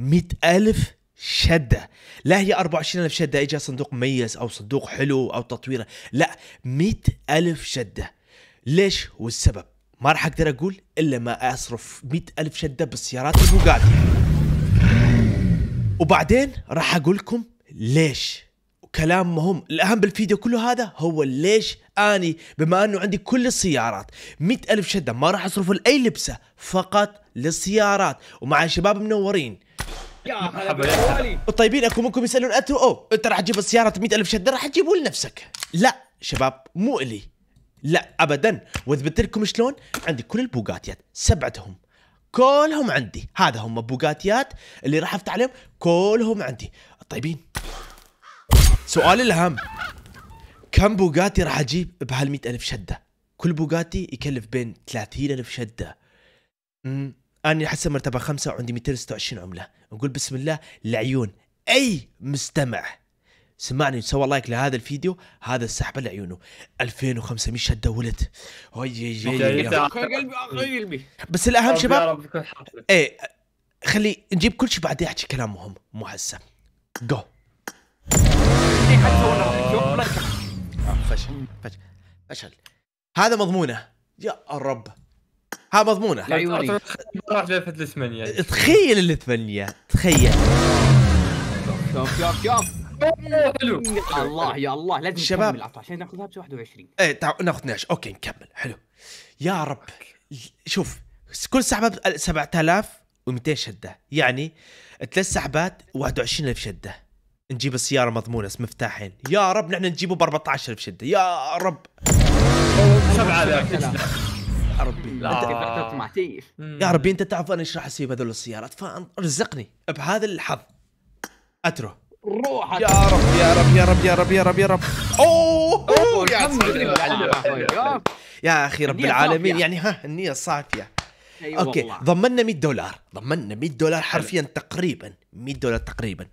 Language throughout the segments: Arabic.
100000 شده لا هي 24000 شده إجا صندوق مميز او صندوق حلو او تطويره لا 100000 شده ليش والسبب ما راح اقدر اقول الا ما اصرف 100000 شده بالسيارات البوغاتي وبعدين راح اقول لكم ليش كلام مهم الأهم بالفيديو كله هذا هو ليش أني بما أنه عندي كل السيارات مئة ألف شدة ما راح أصرف لأي لبسة فقط للسيارات ومع شباب منورين يا هلا اكو منكم يسالون انتم او انت راح تجيب السياره 100000 شده راح تجيبوا لنفسك لا شباب مو الي لا ابدا واثبت لكم شلون عندي كل البوغاتيات سبعتهم كلهم عندي هذا هم بوغاتيات اللي راح افتح عليهم كلهم عندي طيبين سؤال الهم كم بوغاتي راح اجيب بهال 100000 شده كل بوغاتي يكلف بين 30000 شده امم أنا حسب مرتبة خمسة وعندي 226 عملة نقول بسم الله لعيون أي مستمع سمعني سوى لايك لهذا الفيديو هذا السحبة لعيونه 2500 شدة ولت قلبي بس الأهم شباب ايه خلي نجيب كل شيء بعدين احكي كلام مهم مو هسه جو فشل فشل فشل هذا مضمونه يا الرب ها مضمونه راح لفت الثمانيه تخيل الثمانيه تخيل شوف شوف شوف الله يا الله لازم شباب نكمل عشان ناخذها ب 21 ايه تعال ناخذ 12 اوكي نكمل حلو يا رب شوف كل سحبه 7200 شده يعني ثلاث سحبات 21000 شده نجيب السيارة مضمونة مفتاحين يا رب نحن نجيبه ب 14000 شدة يا رب سبعة لا يا ربي انت تعرف انا ايش راح اسوي بهذول السيارات فارزقني بهذا الحظ اترو روح يا رب يا رب يا رب يا رب يا رب يا رب اوه, يا, يا اخي رب العالمين يعني ها النيه صافيه أيوة اوكي والله. ضمننا 100 دولار ضمننا 100 دولار حرفيا حلو. تقريبا 100 دولار تقريبا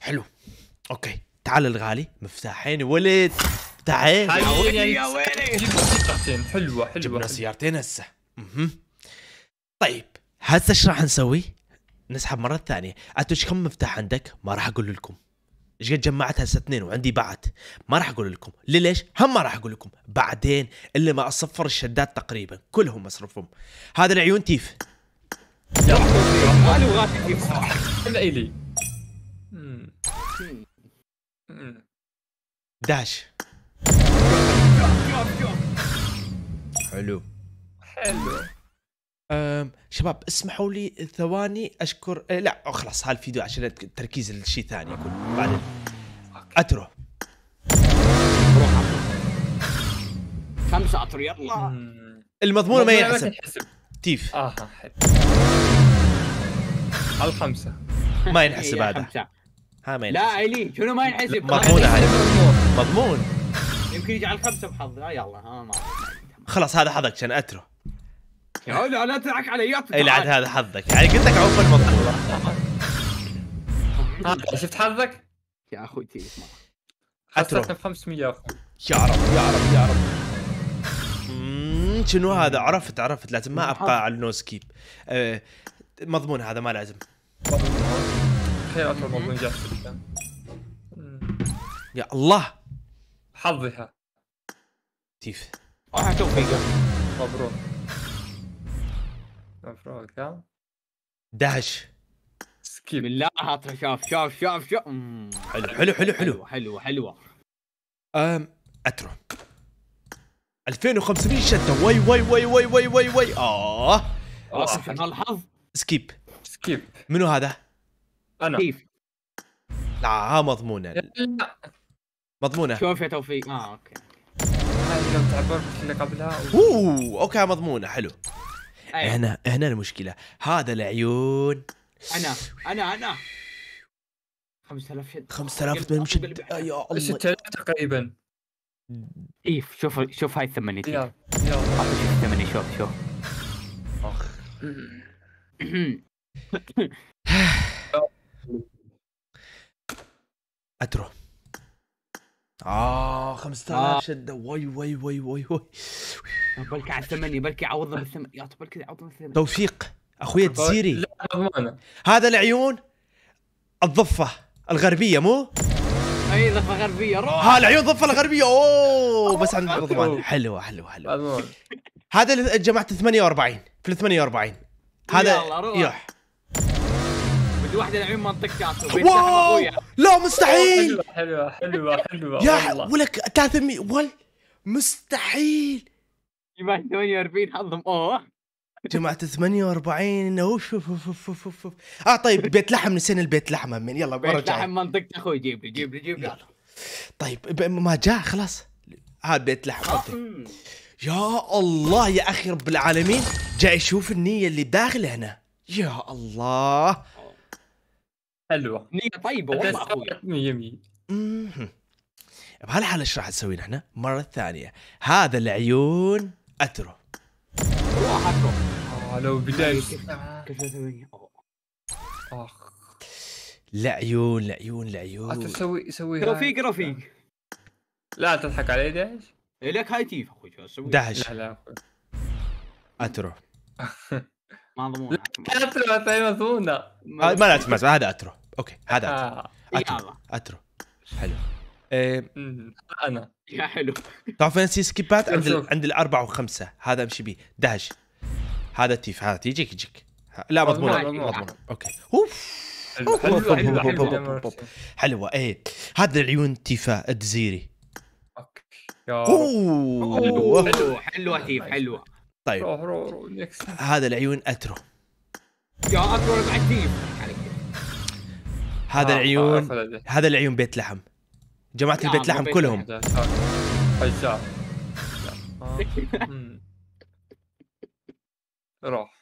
حلو اوكي تعال الغالي مفتاحين ولد تعال يا ويلي سيارتين حلوه حلوه جبنا سيارتين هسه طيب هسه ايش راح نسوي؟ نسحب مره ثانيه، انتوا ايش كم مفتاح عندك؟ ما راح اقول لكم. ايش قد جمعت هسه اثنين وعندي بعد ما راح اقول لكم ليش هم ما راح اقول لكم بعدين الا ما اصفر الشدات تقريبا كلهم اصرفهم. هذا العيون تيف داش حلو حلو أم شباب اسمحوا لي ثواني اشكر إيه، لا خلاص هالفيديو عشان التركيز لشيء ثاني يكون بعدين اترو خمسة اترو يلا المضمون ما ينحسب تيف اه الخمسة ما ينحسب هذا ها ما ينحسب لا علي شنو ما ينحسب مضمون مضمون يمكن يجي على خمسه بحظي لا آه، يلا ها آه، ما خلاص هذا حظك عشان يا لا لا تضحك علي اي عاد هذا حظك يعني قلت لك عوف مضمون آه، شفت حظك؟ يا اخوي تي اتره 500 يا رب يا رب يا رب شنو هذا عرفت عرفت لازم ما ابقى على النوز كيب مضمون هذا ما لازم خيارات الموظفين جات يا الله حظها تيف راح اشوف توفيقه مبروك مبروك ها دهش سكيب بالله حاطها شاف شاف شاف شاف حلو حلو حلو حلو حلو حلو أم اترو 2500 شده واي واي واي واي واي واي واي اه سبحان آه، الحظ سكيب سكيب منو هذا؟ انا كيف لا ها مضمونه لا مضمونه شلون يا توفيق اه اوكي اللي قبلها اوه اوكي مضمونه حلو أيوة. هنا هنا المشكله هذا العيون انا انا انا 5000 شد 5000 شد يا الله 6000 تقريبا كيف إيه، شوف شوف هاي الثمانية يلا يلا شوف شوف اخ أمم. اترو اه 5000 آه. شده واي واي واي واي واي بلكي على الثمانية بلكي عوضنا بالثمانية يا بلكي عوضنا بالثمانية توفيق اخوي الجزيري هذا العيون الضفة الغربية مو؟ اي ضفة غربية روح ها العيون ضفة الغربية اوه بس عند رضوان حلوة حلوة حلوة هذا جماعة 48 في 48 هذا يلا روح الوحده العيون منطقته واو لا مستحيل حلوه حلوه حلوه يا ولك 300 ول مستحيل جماعه 48 حظهم اوه جماعة 48 انه اوف اوف اوف اوف اه طيب بيت لحم نسينا البيت لحم من يلا برجع بيت لحم منطقته اخوي جيب لي جيب لي جيب لي طيب ما جاء خلاص هذا بيت لحم آه، يا الله يا اخي رب العالمين جاي يشوف النية اللي داخله هنا يا الله حلوه نيه طيبه والله اخوي 100 بهالحاله ايش راح نسوي نحن؟ مره ثانيه هذا العيون اترو الله لو بدايه اخ لعيون لعيون لعيون تسوي سوي رفيق رفيق لا تضحك علي دهش إيه، لك هاي تيف اخوي شو اسوي دهش لا لا اترو ما مضمون اترو فيمثونا ما لا تسمع هذا اترو اوكي هذا اترو آه، اترو حلو إيه. انا يا حلو تعرف فين سكيبات عند ال... عند الاربعه وخمسه هذا امشي بيه دهش هذا تيف هذا يجيك يجيك لا مضمون مضمون اوكي اوف حلوة ايه هذا العيون تيفا الدزيري اوه حلوة حلوة حلوة طيب روح روح روح نكس هذا العيون اترو يا اترو هذا آه، العيون هذا العيون بيت لحم جماعه البيت لحم كلهم روح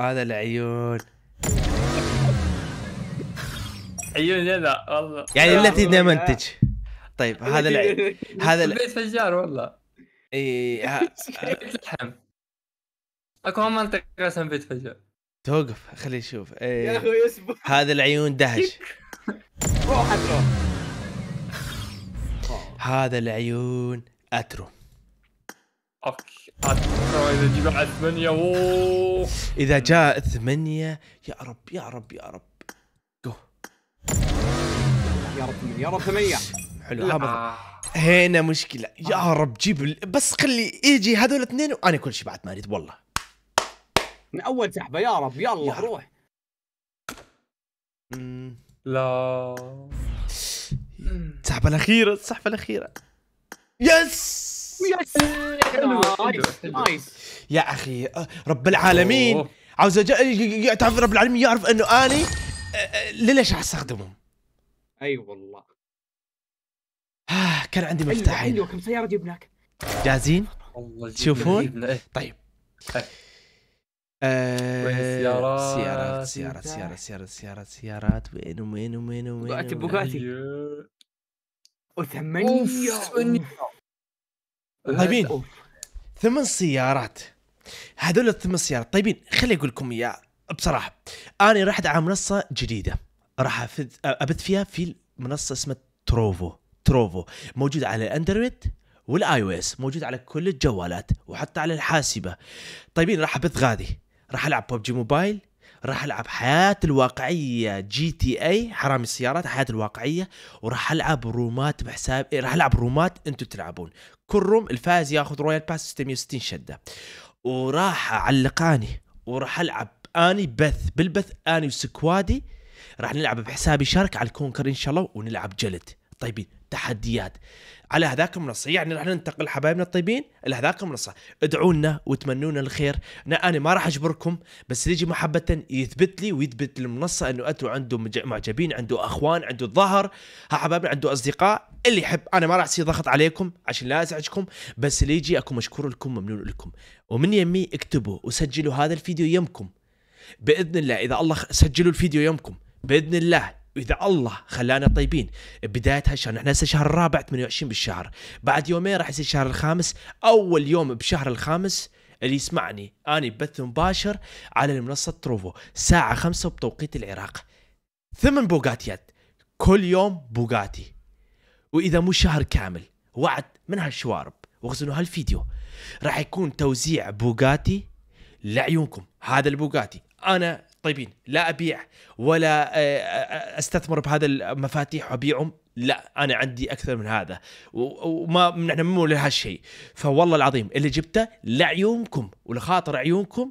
هذا العيون عيون لا والله يعني التي تنتج طيب هذا العيون هذا البيت فجار والله ايه تلحم آه. اكو منطقه اسمها بيت فجر توقف خلي نشوف ايه يا اخوي اصبر هذا العيون دهش روح اترو هذا العيون اترو اوكي اترو اذا جمع ثمانية اذا جاء ثمانية يا رب يا رب يا رب جو يا رب يا رب ثمانية حلو ها هنا مشكله يا آه. رب جيب بس خلي يجي هذول اثنين وانا كل شيء بعد ما اريد والله من اول سحبه يا رب يلا يا روح لا السحبه الاخيره السحبه الاخيره يس يس نايس يا اخي آه، رب العالمين عاوز تعرف رب العالمين يعرف انه اني آه، ليش استخدمهم اي أيوة والله آه كان عندي مفتاحين ايوه كم سياره جبناك جاهزين؟ تشوفون؟ إيه. طيب, طيب. آه، سيارات سيارات سيارات سيارات سيارات سيارات وين وين وين وين بوغاتي بوغاتي أيوه. وثمانية طيبين ثمان سيارات هذول الثمان سيارات طيبين خليني اقول لكم اياه بصراحه انا رحت على منصه جديده راح ابث فيها في منصه اسمها تروفو تروفو موجود على الاندرويد والاي او اس موجود على كل الجوالات وحتى على الحاسبه طيبين راح ابث غادي راح العب ببجي موبايل راح العب حياه الواقعيه جي تي اي حرامي السيارات حياه الواقعيه وراح العب رومات بحساب راح العب رومات انتم تلعبون كل روم الفايز ياخذ رويال باس 660 شده وراح علقاني وراح العب اني بث بالبث اني وسكوادي راح نلعب بحسابي شارك على الكونكر ان شاء الله ونلعب جلد طيبين تحديات على هذاك المنصه يعني راح ننتقل حبايبنا الطيبين الى هذاك المنصه ادعوا لنا وتمنونا الخير انا ما راح اجبركم بس اللي يجي محبه يثبت لي ويثبت للمنصه انه أتوا عنده معجبين عنده اخوان عنده ظهر ها حبايبنا عنده اصدقاء اللي يحب انا ما راح اصير ضغط عليكم عشان لا ازعجكم بس اللي يجي اكون مشكور لكم ممنون لكم ومن يمي اكتبوا وسجلوا هذا الفيديو يمكم باذن الله اذا الله سجلوا الفيديو يمكم باذن الله واذا الله خلانا طيبين بدايه هالشهر نحن هسه شهر الرابع 28 بالشهر بعد يومين راح يصير الشهر الخامس اول يوم بشهر الخامس اللي يسمعني اني بث مباشر على المنصه تروفو الساعه 5 بتوقيت العراق ثمن بوغاتيات يد كل يوم بوغاتي واذا مو شهر كامل وعد من هالشوارب واخزنوا هالفيديو راح يكون توزيع بوغاتي لعيونكم هذا البوغاتي انا طيبين لا ابيع ولا آه، آه، آه، استثمر بهذا المفاتيح وابيعهم لا انا عندي اكثر من هذا وما نحن مو لهالشيء فوالله العظيم اللي جبته لعيونكم ولخاطر عيونكم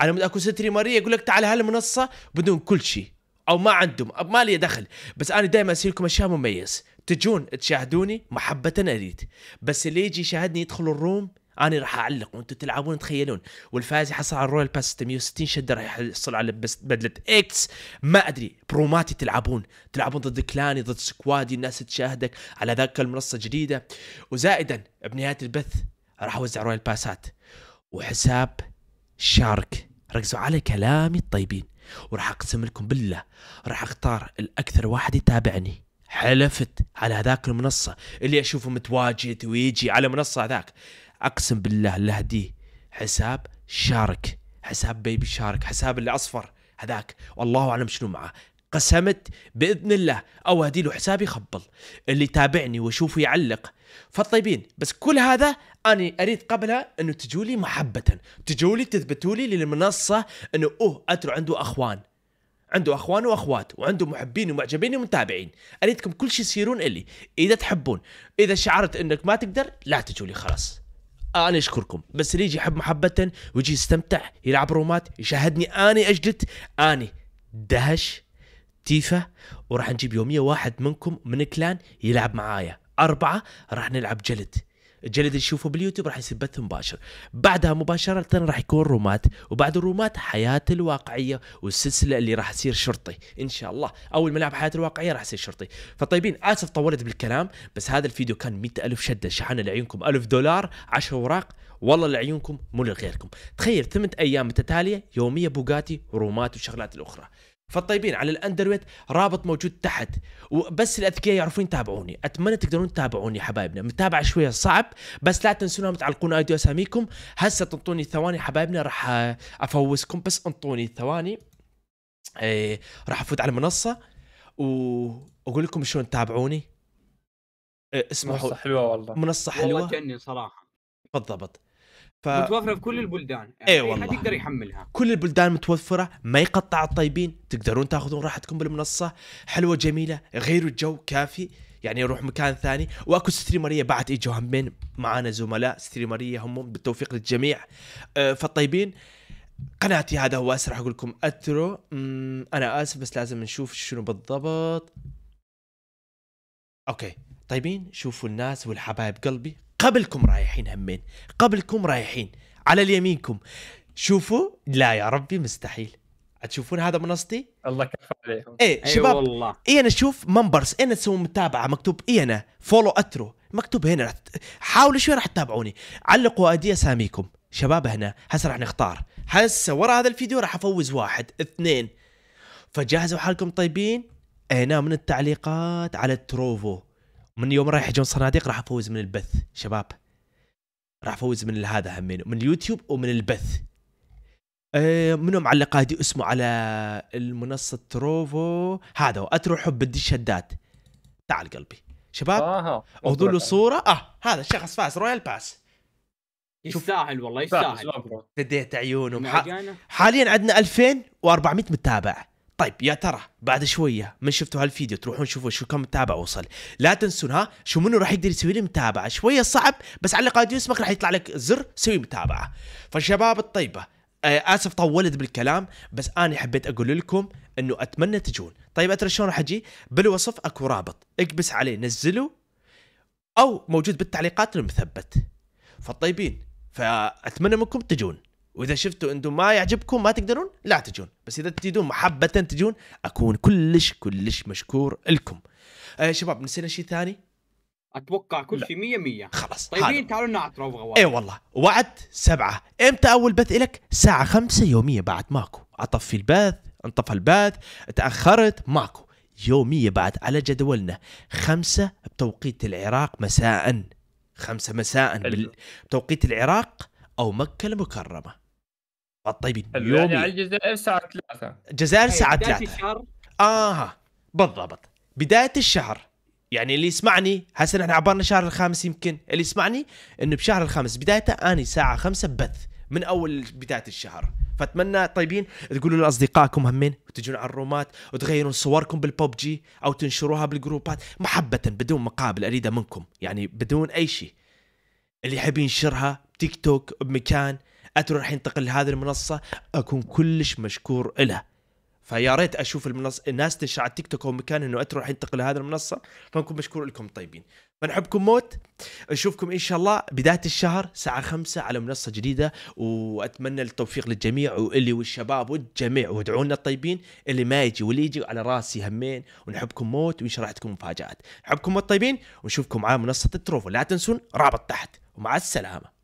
على مود اكو ماريا يقول لك تعال هالمنصه بدون كل شيء او ما عندهم ما لي دخل بس انا دائما اسوي لكم اشياء مميز تجون تشاهدوني محبه اريد بس اللي يجي يشاهدني يدخل الروم انا راح اعلق وانتم تلعبون تخيلون والفائز يحصل على الرويال باس 660 شده راح يحصل على بدله اكس ما ادري بروماتي تلعبون تلعبون ضد كلاني ضد سكوادي الناس تشاهدك على ذاك المنصه الجديده وزائدا بنهايه البث راح اوزع رويال باسات وحساب شارك ركزوا على كلامي الطيبين وراح اقسم لكم بالله راح اختار الاكثر واحد يتابعني حلفت على هذاك المنصة اللي أشوفه متواجد ويجي على منصة هذاك اقسم بالله لهديه حساب شارك حساب بيبي شارك حساب اللي اصفر هذاك والله اعلم شنو معه قسمت باذن الله او هدي له حسابي خبل اللي تابعني واشوفه يعلق فالطيبين بس كل هذا انا اريد قبلها انه تجولي محبه تجولي تثبتولي للمنصه انه اوه اترو عنده اخوان عنده اخوان واخوات وعنده محبين ومعجبين ومتابعين اريدكم كل شيء يصيرون الي اذا تحبون اذا شعرت انك ما تقدر لا تجولي خلاص انا اشكركم بس اللي يجي يحب محبه ويجي يستمتع يلعب رومات يشاهدني اني اجلد اني دهش تيفا وراح نجيب يوميه واحد منكم من كلان يلعب معايا أربعة راح نلعب جلد الجلد اللي يشوفه باليوتيوب راح يصير بث مباشر بعدها مباشره راح يكون رومات وبعد الرومات حياه الواقعيه والسلسله اللي راح اصير شرطي ان شاء الله اول ما حياه الواقعيه راح اصير شرطي فطيبين اسف طولت بالكلام بس هذا الفيديو كان مئة ألف شده شحنه لعيونكم ألف دولار 10 اوراق والله لعيونكم مو لغيركم تخيل ثمة ايام متتاليه يوميه بوغاتي ورومات وشغلات الاخرى فالطيبين على الاندرويد رابط موجود تحت وبس الاذكياء يعرفون يتابعوني اتمنى تقدرون تتابعوني حبايبنا متابعه شويه صعب بس لا تنسونا تعلقون ايديو اساميكم هسه تنطوني ثواني حبايبنا راح افوزكم بس انطوني ثواني إيه، راح افوت على المنصه واقول لكم شلون تتابعوني إيه، اسمحوا منصه حلوه والله منصه حلوه والله كاني صراحه بالضبط ف... متوفره في كل البلدان يعني إيه اي والله يقدر يحملها كل البلدان متوفره ما يقطع الطيبين تقدرون تاخذون راحتكم بالمنصه حلوه جميله غير الجو كافي يعني يروح مكان ثاني واكو ستريمريه بعد اجوا همين معانا زملاء ستريمريه هم بالتوفيق للجميع أه، فالطيبين قناتي هذا هو اسرح اقول لكم اترو انا اسف بس لازم نشوف شنو بالضبط اوكي طيبين شوفوا الناس والحبايب قلبي قبلكم رايحين همين قبلكم رايحين على اليمينكم شوفوا لا يا ربي مستحيل تشوفون هذا منصتي الله كفى عليهم ايه, إيه، شباب أيوة والله اي انا اشوف ممبرز إيه، انا تسوي متابعه مكتوب اي انا فولو اترو مكتوب هنا حاولوا شوي راح تتابعوني علقوا ادي اساميكم شباب هنا هسه راح نختار هسه ورا هذا الفيديو راح افوز واحد اثنين فجهزوا حالكم طيبين هنا من التعليقات على التروفو من يوم رايح جون صناديق راح افوز من البث شباب راح افوز من هذا همين من اليوتيوب ومن البث أه منو معلق هادي اسمه على المنصه تروفو هذا اترو حب الدي تعال قلبي شباب آه اوضوا له صوره اه هذا الشخص فاز رويال باس يستاهل والله يستاهل فديت عيونه حاليا عندنا 2400 متابع طيب يا ترى بعد شويه من شفتوا هالفيديو تروحون شوفوا شو كم متابع وصل لا تنسون ها شو منو راح يقدر يسوي لي متابعه شويه صعب بس على الاقل اسمك راح يطلع لك زر سوي متابعه فالشباب الطيبه آه، اسف طولت بالكلام بس انا حبيت اقول لكم انه اتمنى تجون طيب اترى شلون راح اجي بالوصف اكو رابط اكبس عليه نزله او موجود بالتعليقات المثبت فالطيبين فاتمنى منكم تجون واذا شفتوا انتم ما يعجبكم ما تقدرون لا تجون بس اذا تجدون محبه تجون اكون كلش كلش مشكور لكم آه شباب نسينا شيء ثاني اتوقع كل شيء 100 100 خلاص طيبين تعالوا نعطر ابغى اي والله وعدت سبعه امتى اول بث لك ساعة 5 يوميه بعد ماكو اطفي البث انطفى البث تاخرت ماكو يومية بعد على جدولنا خمسة بتوقيت العراق مساء خمسة مساء بتوقيت العراق أو مكة المكرمة الطيبين آه، يومي يعني على الجزائر الساعه 3 الجزائر إيه، الساعه 3 بدايه الشهر اه بالضبط بدايه الشهر يعني اللي يسمعني هسه نحن عبرنا شهر الخامس يمكن اللي يسمعني انه بشهر الخامس بدايته اني الساعه 5 بث من اول بدايه الشهر فاتمنى طيبين تقولوا لاصدقائكم همين وتجون على الرومات وتغيرون صوركم بالبوبجي او تنشروها بالجروبات محبه بدون مقابل اريدها منكم يعني بدون اي شيء اللي يحب ينشرها تيك توك بمكان اترو راح ينتقل لهذه المنصه اكون كلش مشكور له فيا ريت اشوف المنصه الناس تنشر على التيك توك او مكان انه اترو راح ينتقل لهذه المنصه فنكون مشكور لكم طيبين فنحبكم موت نشوفكم ان شاء الله بدايه الشهر الساعه 5 على منصه جديده واتمنى التوفيق للجميع واللي والشباب والجميع وادعوا لنا الطيبين اللي ما يجي واللي يجي على راسي همين ونحبكم موت وان شاء الله راح تكون مفاجات نحبكم موت طيبين ونشوفكم على منصه التروفو لا تنسون رابط تحت ومع السلامه